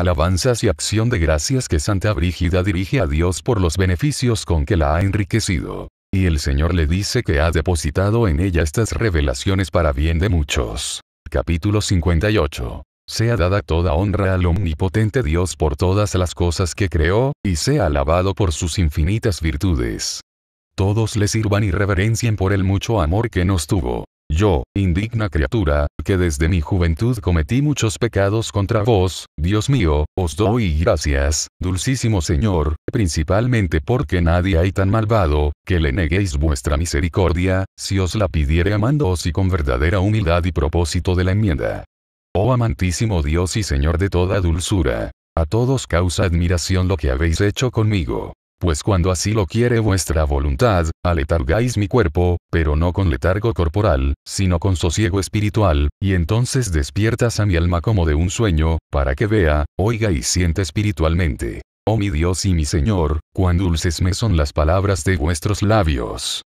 alabanzas y acción de gracias que Santa Brígida dirige a Dios por los beneficios con que la ha enriquecido. Y el Señor le dice que ha depositado en ella estas revelaciones para bien de muchos. Capítulo 58. Sea dada toda honra al omnipotente Dios por todas las cosas que creó, y sea alabado por sus infinitas virtudes. Todos le sirvan y reverencien por el mucho amor que nos tuvo. Yo, indigna criatura, que desde mi juventud cometí muchos pecados contra vos, Dios mío, os doy gracias, dulcísimo Señor, principalmente porque nadie hay tan malvado, que le neguéis vuestra misericordia, si os la pidiere amándoos y con verdadera humildad y propósito de la enmienda. Oh amantísimo Dios y Señor de toda dulzura. A todos causa admiración lo que habéis hecho conmigo. Pues cuando así lo quiere vuestra voluntad, aletargáis mi cuerpo, pero no con letargo corporal, sino con sosiego espiritual, y entonces despiertas a mi alma como de un sueño, para que vea, oiga y sienta espiritualmente. Oh mi Dios y mi Señor, cuán dulces me son las palabras de vuestros labios.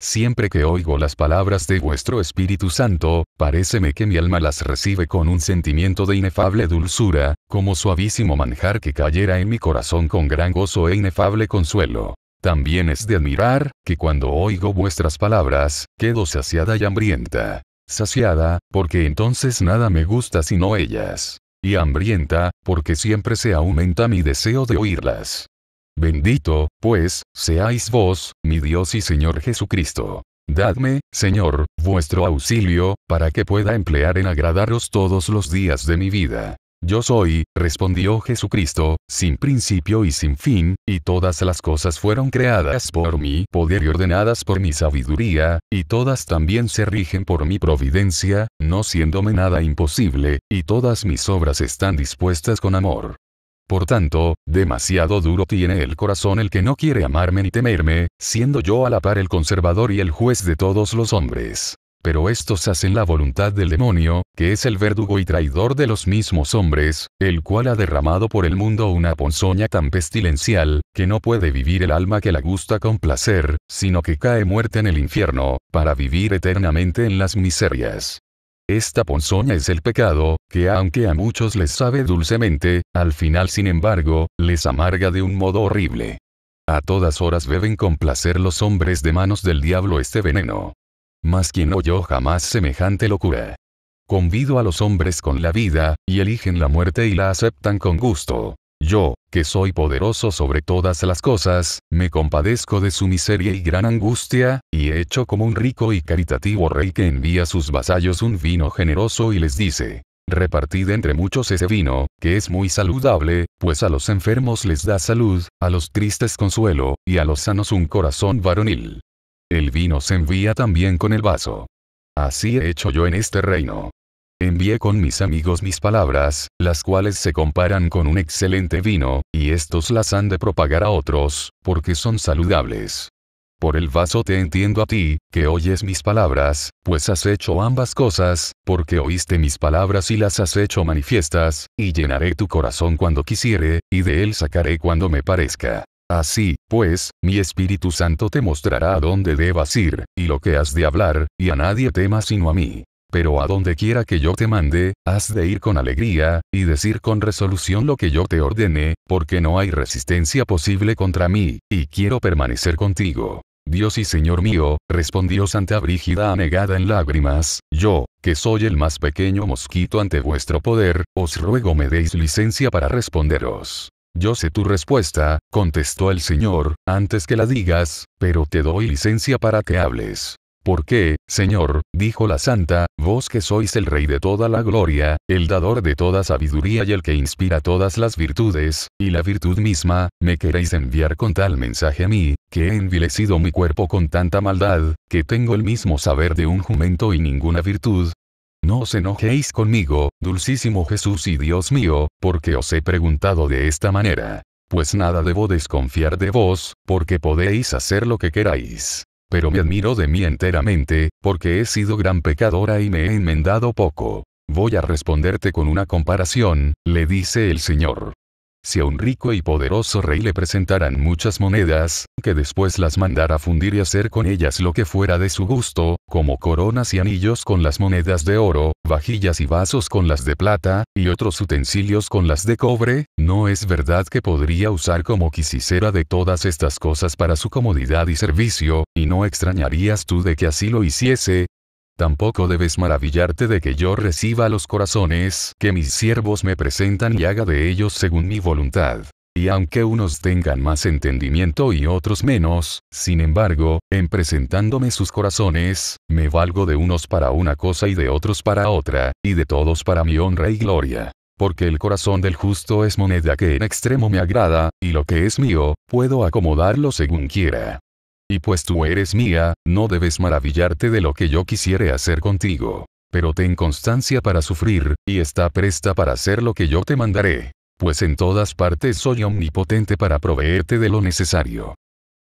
Siempre que oigo las palabras de vuestro Espíritu Santo, paréceme que mi alma las recibe con un sentimiento de inefable dulzura, como suavísimo manjar que cayera en mi corazón con gran gozo e inefable consuelo. También es de admirar, que cuando oigo vuestras palabras, quedo saciada y hambrienta. Saciada, porque entonces nada me gusta sino ellas. Y hambrienta, porque siempre se aumenta mi deseo de oírlas. Bendito, pues, seáis vos, mi Dios y Señor Jesucristo. Dadme, Señor, vuestro auxilio, para que pueda emplear en agradaros todos los días de mi vida. Yo soy, respondió Jesucristo, sin principio y sin fin, y todas las cosas fueron creadas por mi poder y ordenadas por mi sabiduría, y todas también se rigen por mi providencia, no siéndome nada imposible, y todas mis obras están dispuestas con amor. Por tanto, demasiado duro tiene el corazón el que no quiere amarme ni temerme, siendo yo a la par el conservador y el juez de todos los hombres. Pero estos hacen la voluntad del demonio, que es el verdugo y traidor de los mismos hombres, el cual ha derramado por el mundo una ponzoña tan pestilencial, que no puede vivir el alma que la gusta con placer, sino que cae muerta en el infierno, para vivir eternamente en las miserias. Esta ponzoña es el pecado, que aunque a muchos les sabe dulcemente, al final sin embargo, les amarga de un modo horrible. A todas horas beben con placer los hombres de manos del diablo este veneno. Mas quien oyó jamás semejante locura. Convido a los hombres con la vida, y eligen la muerte y la aceptan con gusto. Yo, que soy poderoso sobre todas las cosas, me compadezco de su miseria y gran angustia, y he hecho como un rico y caritativo rey que envía a sus vasallos un vino generoso y les dice, Repartid entre muchos ese vino, que es muy saludable, pues a los enfermos les da salud, a los tristes consuelo, y a los sanos un corazón varonil. El vino se envía también con el vaso. Así he hecho yo en este reino. Envié con mis amigos mis palabras, las cuales se comparan con un excelente vino, y estos las han de propagar a otros, porque son saludables. Por el vaso te entiendo a ti, que oyes mis palabras, pues has hecho ambas cosas, porque oíste mis palabras y las has hecho manifiestas, y llenaré tu corazón cuando quisiere, y de él sacaré cuando me parezca. Así, pues, mi Espíritu Santo te mostrará a dónde debas ir, y lo que has de hablar, y a nadie temas sino a mí. Pero a donde quiera que yo te mande, has de ir con alegría, y decir con resolución lo que yo te ordene, porque no hay resistencia posible contra mí, y quiero permanecer contigo. Dios y Señor mío, respondió Santa Brígida anegada en lágrimas, yo, que soy el más pequeño mosquito ante vuestro poder, os ruego me deis licencia para responderos. Yo sé tu respuesta, contestó el Señor, antes que la digas, pero te doy licencia para que hables. ¿Por qué, Señor, dijo la santa, vos que sois el Rey de toda la gloria, el dador de toda sabiduría y el que inspira todas las virtudes, y la virtud misma, me queréis enviar con tal mensaje a mí, que he envilecido mi cuerpo con tanta maldad, que tengo el mismo saber de un jumento y ninguna virtud, no os enojéis conmigo, dulcísimo Jesús y Dios mío, porque os he preguntado de esta manera. Pues nada debo desconfiar de vos, porque podéis hacer lo que queráis. Pero me admiro de mí enteramente, porque he sido gran pecadora y me he enmendado poco. Voy a responderte con una comparación, le dice el Señor si a un rico y poderoso rey le presentaran muchas monedas, que después las mandara fundir y hacer con ellas lo que fuera de su gusto, como coronas y anillos con las monedas de oro, vajillas y vasos con las de plata, y otros utensilios con las de cobre, ¿no es verdad que podría usar como quisiera de todas estas cosas para su comodidad y servicio, y no extrañarías tú de que así lo hiciese, Tampoco debes maravillarte de que yo reciba los corazones que mis siervos me presentan y haga de ellos según mi voluntad. Y aunque unos tengan más entendimiento y otros menos, sin embargo, en presentándome sus corazones, me valgo de unos para una cosa y de otros para otra, y de todos para mi honra y gloria. Porque el corazón del justo es moneda que en extremo me agrada, y lo que es mío, puedo acomodarlo según quiera. Y pues tú eres mía, no debes maravillarte de lo que yo quisiere hacer contigo. Pero ten constancia para sufrir, y está presta para hacer lo que yo te mandaré. Pues en todas partes soy omnipotente para proveerte de lo necesario.